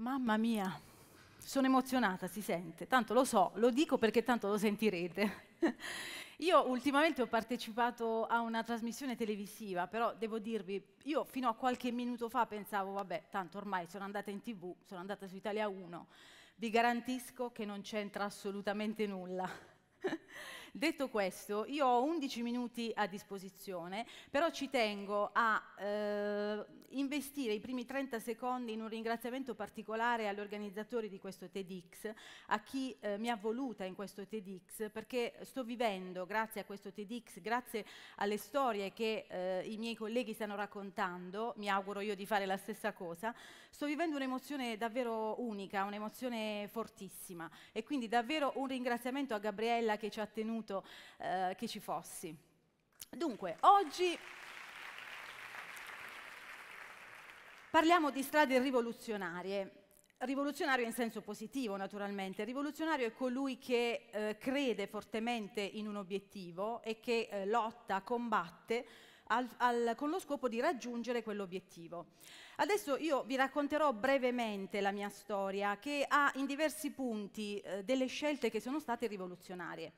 Mamma mia, sono emozionata, si sente. Tanto lo so, lo dico perché tanto lo sentirete. Io ultimamente ho partecipato a una trasmissione televisiva, però devo dirvi, io fino a qualche minuto fa pensavo, vabbè, tanto ormai sono andata in tv, sono andata su Italia 1, vi garantisco che non c'entra assolutamente nulla. Detto questo, io ho 11 minuti a disposizione, però ci tengo a eh, investire i primi 30 secondi in un ringraziamento particolare agli organizzatori di questo TEDx, a chi eh, mi ha voluta in questo TEDx, perché sto vivendo, grazie a questo TEDx, grazie alle storie che eh, i miei colleghi stanno raccontando, mi auguro io di fare la stessa cosa, sto vivendo un'emozione davvero unica, un'emozione fortissima e quindi davvero un ringraziamento a Gabriella che ci ha tenuto tenuto eh, che ci fossi. Dunque, oggi parliamo di strade rivoluzionarie. Rivoluzionario in senso positivo, naturalmente. Rivoluzionario è colui che eh, crede fortemente in un obiettivo e che eh, lotta, combatte al, al, con lo scopo di raggiungere quell'obiettivo. Adesso io vi racconterò brevemente la mia storia che ha in diversi punti eh, delle scelte che sono state rivoluzionarie.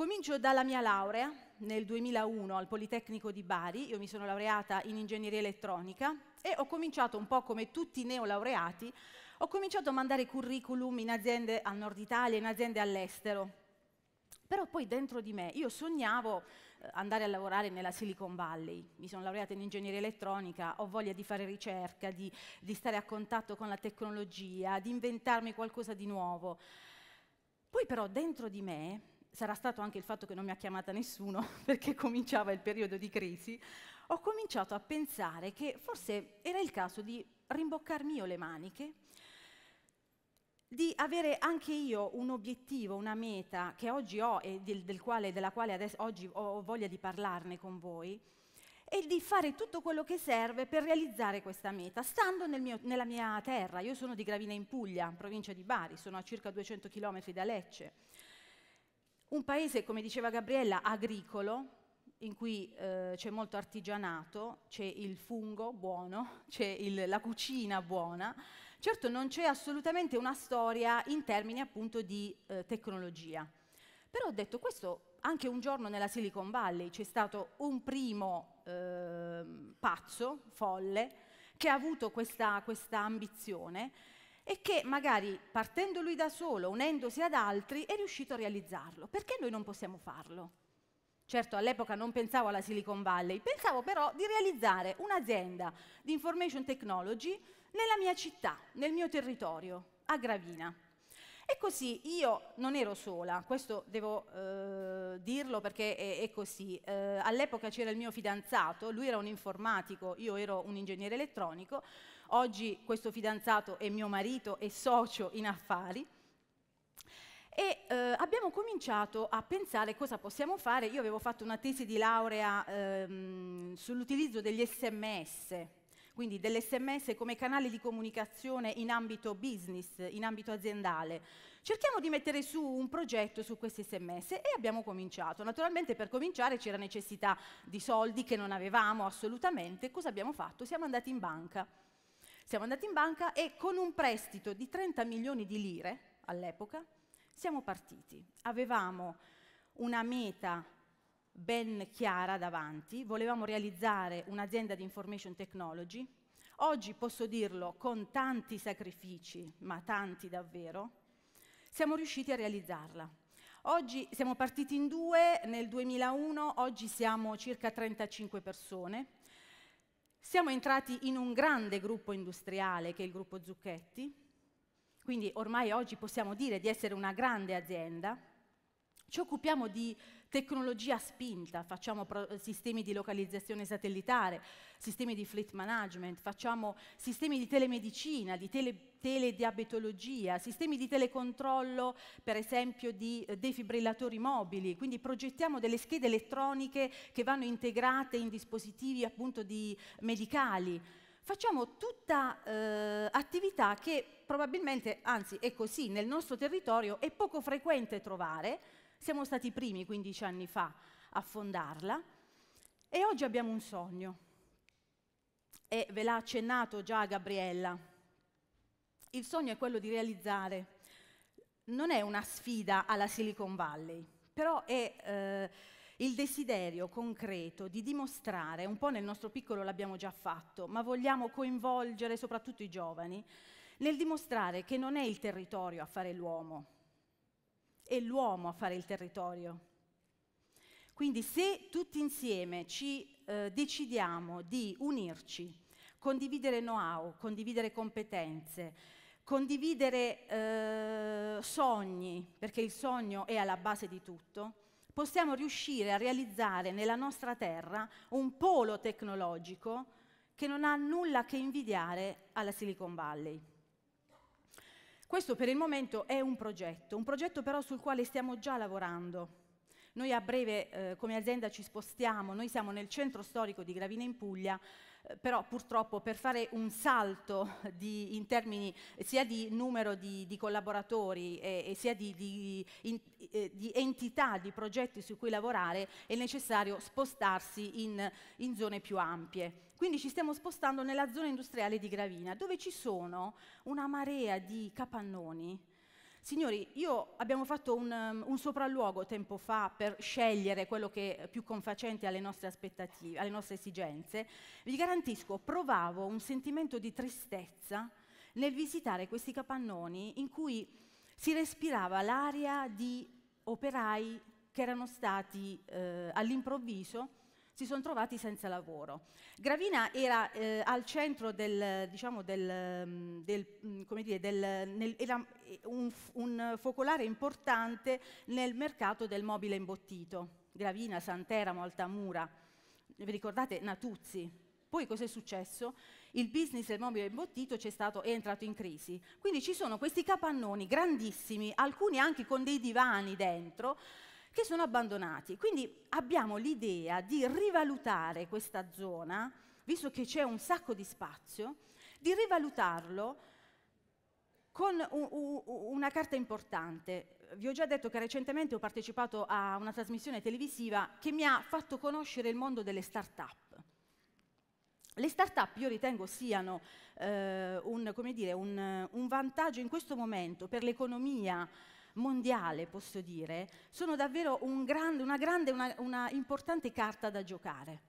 Comincio dalla mia laurea nel 2001 al Politecnico di Bari, io mi sono laureata in ingegneria elettronica e ho cominciato un po' come tutti i neolaureati, ho cominciato a mandare curriculum in aziende al nord Italia, in aziende all'estero. Però poi dentro di me io sognavo eh, andare a lavorare nella Silicon Valley. Mi sono laureata in ingegneria elettronica, ho voglia di fare ricerca, di, di stare a contatto con la tecnologia, di inventarmi qualcosa di nuovo. Poi però dentro di me sarà stato anche il fatto che non mi ha chiamata nessuno perché cominciava il periodo di crisi, ho cominciato a pensare che forse era il caso di rimboccarmi io le maniche, di avere anche io un obiettivo, una meta che oggi ho e del, del quale, della quale adesso, oggi ho voglia di parlarne con voi e di fare tutto quello che serve per realizzare questa meta, stando nel mio, nella mia terra. Io sono di Gravina in Puglia, provincia di Bari, sono a circa 200 km da Lecce. Un paese, come diceva Gabriella, agricolo, in cui eh, c'è molto artigianato, c'è il fungo buono, c'è la cucina buona. Certo non c'è assolutamente una storia in termini appunto di eh, tecnologia. Però ho detto questo anche un giorno nella Silicon Valley c'è stato un primo eh, pazzo, folle, che ha avuto questa, questa ambizione e che magari partendo lui da solo, unendosi ad altri, è riuscito a realizzarlo. Perché noi non possiamo farlo? Certo, all'epoca non pensavo alla Silicon Valley, pensavo però di realizzare un'azienda di information technology nella mia città, nel mio territorio, a Gravina. E così io non ero sola, questo devo eh, dirlo perché è, è così. Eh, all'epoca c'era il mio fidanzato, lui era un informatico, io ero un ingegnere elettronico, Oggi questo fidanzato è mio marito e socio in affari. E eh, abbiamo cominciato a pensare cosa possiamo fare. Io avevo fatto una tesi di laurea ehm, sull'utilizzo degli sms, quindi dell'SMS come canale di comunicazione in ambito business, in ambito aziendale. Cerchiamo di mettere su un progetto su questi SMS e abbiamo cominciato. Naturalmente per cominciare c'era necessità di soldi che non avevamo assolutamente. Cosa abbiamo fatto? Siamo andati in banca siamo andati in banca e con un prestito di 30 milioni di lire all'epoca siamo partiti. Avevamo una meta ben chiara davanti, volevamo realizzare un'azienda di information technology. Oggi posso dirlo con tanti sacrifici, ma tanti davvero, siamo riusciti a realizzarla. Oggi siamo partiti in due nel 2001, oggi siamo circa 35 persone siamo entrati in un grande gruppo industriale che è il gruppo Zucchetti, quindi ormai oggi possiamo dire di essere una grande azienda, ci occupiamo di tecnologia spinta, facciamo sistemi di localizzazione satellitare, sistemi di fleet management, facciamo sistemi di telemedicina, di tele telediabetologia, sistemi di telecontrollo, per esempio di eh, defibrillatori mobili, quindi progettiamo delle schede elettroniche che vanno integrate in dispositivi appunto di medicali. Facciamo tutta eh, attività che probabilmente, anzi è così, nel nostro territorio è poco frequente trovare, siamo stati i primi 15 anni fa a fondarla e oggi abbiamo un sogno. E ve l'ha accennato già Gabriella. Il sogno è quello di realizzare, non è una sfida alla Silicon Valley, però è... Eh, il desiderio concreto di dimostrare, un po' nel nostro piccolo l'abbiamo già fatto, ma vogliamo coinvolgere soprattutto i giovani, nel dimostrare che non è il territorio a fare l'uomo, è l'uomo a fare il territorio. Quindi se tutti insieme ci eh, decidiamo di unirci, condividere know-how, condividere competenze, condividere eh, sogni, perché il sogno è alla base di tutto, possiamo riuscire a realizzare nella nostra terra un polo tecnologico che non ha nulla che invidiare alla Silicon Valley. Questo per il momento è un progetto, un progetto però sul quale stiamo già lavorando. Noi a breve eh, come azienda ci spostiamo, noi siamo nel centro storico di Gravina in Puglia, eh, però purtroppo per fare un salto di, in termini sia di numero di, di collaboratori e, e sia di, in, eh, di, entità di progetti su cui lavorare è necessario spostarsi in, in zone più ampie. Quindi ci stiamo spostando nella zona industriale di Gravina, dove ci sono una marea di capannoni. Signori, io abbiamo fatto un, un sopralluogo tempo fa per scegliere quello che è più confacente alle nostre aspettative, alle nostre esigenze. Vi garantisco, provavo un sentimento di tristezza nel visitare questi capannoni in cui si respirava l'aria di operai che erano stati eh, all'improvviso si sono trovati senza lavoro. Gravina era eh, al centro del, diciamo del, mm, del, mm, come dire, del, nel, era eh, un, un focolare importante nel mercato del mobile imbottito. Gravina, Santeramo, Altamura, vi ricordate Natuzzi? Poi cos'è successo? Il business del mobile imbottito stato, è entrato in crisi. Quindi ci sono questi capannoni grandissimi, alcuni anche con dei divani dentro, che sono abbandonati. Quindi abbiamo l'idea di rivalutare questa zona, visto che c'è un sacco di spazio, di rivalutarlo con u- u- una carta importante. Vi ho già detto che recentemente ho partecipato a una trasmissione televisiva che mi ha fatto conoscere il mondo delle start-up. Le start-up io ritengo siano eh, un, dire, un, un vantaggio in questo momento per l'economia mondiale, posso dire, sono davvero un grande, una grande, una, una importante carta da giocare.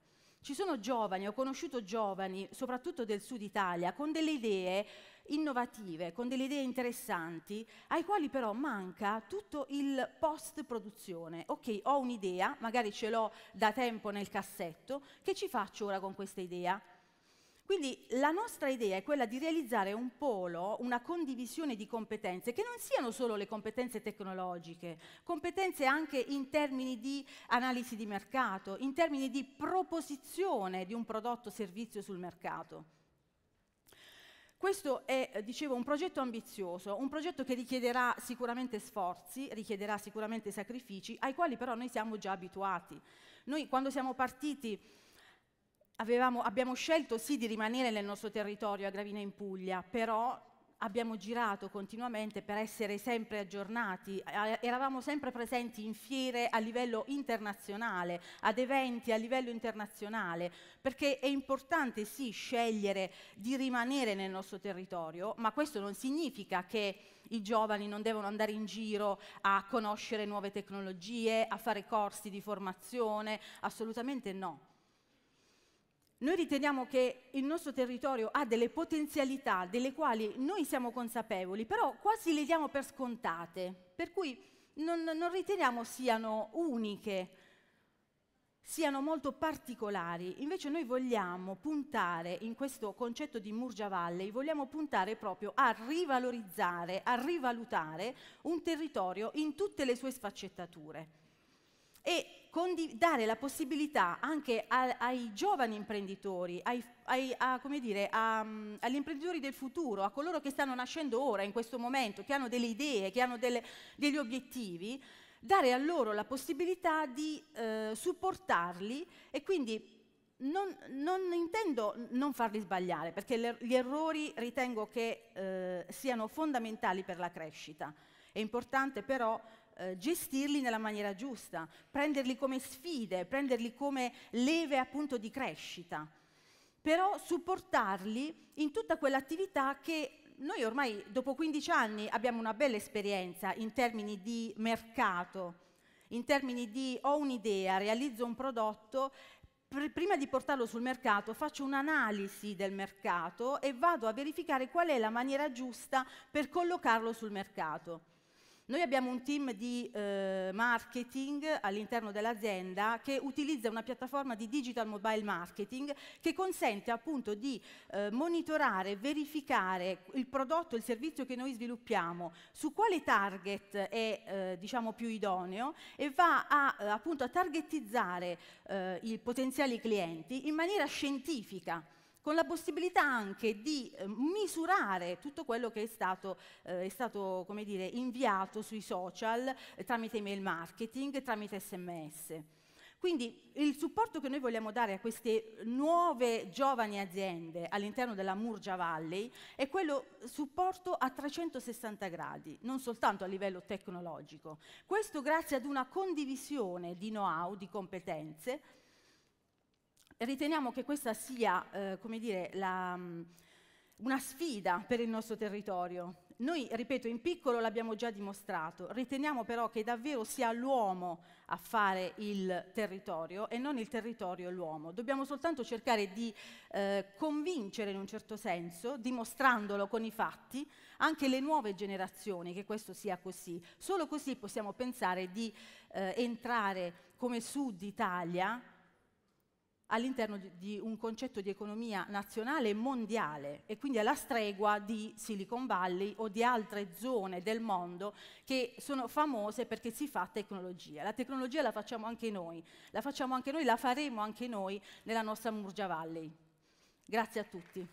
Ci sono giovani, ho conosciuto giovani, soprattutto del sud Italia, con delle idee innovative, con delle idee interessanti, ai quali però manca tutto il post produzione. Ok, ho un'idea, magari ce l'ho da tempo nel cassetto, che ci faccio ora con questa idea? Quindi la nostra idea è quella di realizzare un polo, una condivisione di competenze che non siano solo le competenze tecnologiche, competenze anche in termini di analisi di mercato, in termini di proposizione di un prodotto o servizio sul mercato. Questo è, dicevo, un progetto ambizioso, un progetto che richiederà sicuramente sforzi, richiederà sicuramente sacrifici, ai quali però noi siamo già abituati. Noi quando siamo partiti avevamo, abbiamo scelto sì di rimanere nel nostro territorio a Gravina in Puglia, però abbiamo girato continuamente per essere sempre aggiornati, eravamo sempre presenti in fiere a livello internazionale, ad eventi a livello internazionale, perché è importante sì scegliere di rimanere nel nostro territorio, ma questo non significa che i giovani non devono andare in giro a conoscere nuove tecnologie, a fare corsi di formazione, assolutamente no noi riteniamo che il nostro territorio ha delle potenzialità delle quali noi siamo consapevoli, però quasi le diamo per scontate, per cui non, non riteniamo siano uniche, siano molto particolari. Invece noi vogliamo puntare, in questo concetto di Murgia Valley, vogliamo puntare proprio a rivalorizzare, a rivalutare un territorio in tutte le sue sfaccettature e dare la possibilità anche ai giovani imprenditori, ai, ai, a, dire, a, agli imprenditori del futuro, a coloro che stanno nascendo ora, in questo momento, che hanno delle idee, che hanno delle, degli obiettivi, dare a loro la possibilità di eh, supportarli e quindi non, non, intendo non farli sbagliare, perché le, gli errori ritengo che eh, siano fondamentali per la crescita. È importante però eh, gestirli nella maniera giusta, prenderli come sfide, prenderli come leve appunto di crescita, però supportarli in tutta quell'attività che noi ormai dopo 15 anni abbiamo una bella esperienza in termini di mercato, in termini di ho un'idea, realizzo un prodotto, pr prima di portarlo sul mercato faccio un'analisi del mercato e vado a verificare qual è la maniera giusta per collocarlo sul mercato. Noi abbiamo un team di eh, marketing all'interno dell'azienda che utilizza una piattaforma di digital mobile marketing che consente appunto di eh, monitorare, verificare il prodotto, il servizio che noi sviluppiamo, su quale target è eh, diciamo più idoneo e va a, eh, appunto a targetizzare eh, i potenziali clienti in maniera scientifica con la possibilità anche di eh, misurare tutto quello che è stato, eh, è stato dire, inviato sui social eh, tramite email marketing, tramite sms. Quindi il supporto che noi vogliamo dare a queste nuove giovani aziende all'interno della Murgia Valley è quello supporto a 360 gradi, non soltanto a livello tecnologico. Questo grazie ad una condivisione di know-how, di competenze, riteniamo che questa sia, eh, come dire, la, mm, una sfida per il nostro territorio. Noi, ripeto, in piccolo l'abbiamo già dimostrato, riteniamo però che davvero sia l'uomo a fare il territorio e non il territorio l'uomo. Dobbiamo soltanto cercare di eh, convincere in un certo senso, dimostrandolo con i fatti, anche le nuove generazioni che questo sia così. Solo così possiamo pensare di eh, entrare come Sud Italia all'interno di un concetto di economia nazionale e mondiale e quindi alla stregua di Silicon Valley o di altre zone del mondo che sono famose perché si fa tecnologia. La tecnologia la facciamo anche noi, la facciamo anche noi, la faremo anche noi nella nostra Murgia Valley. Grazie a tutti.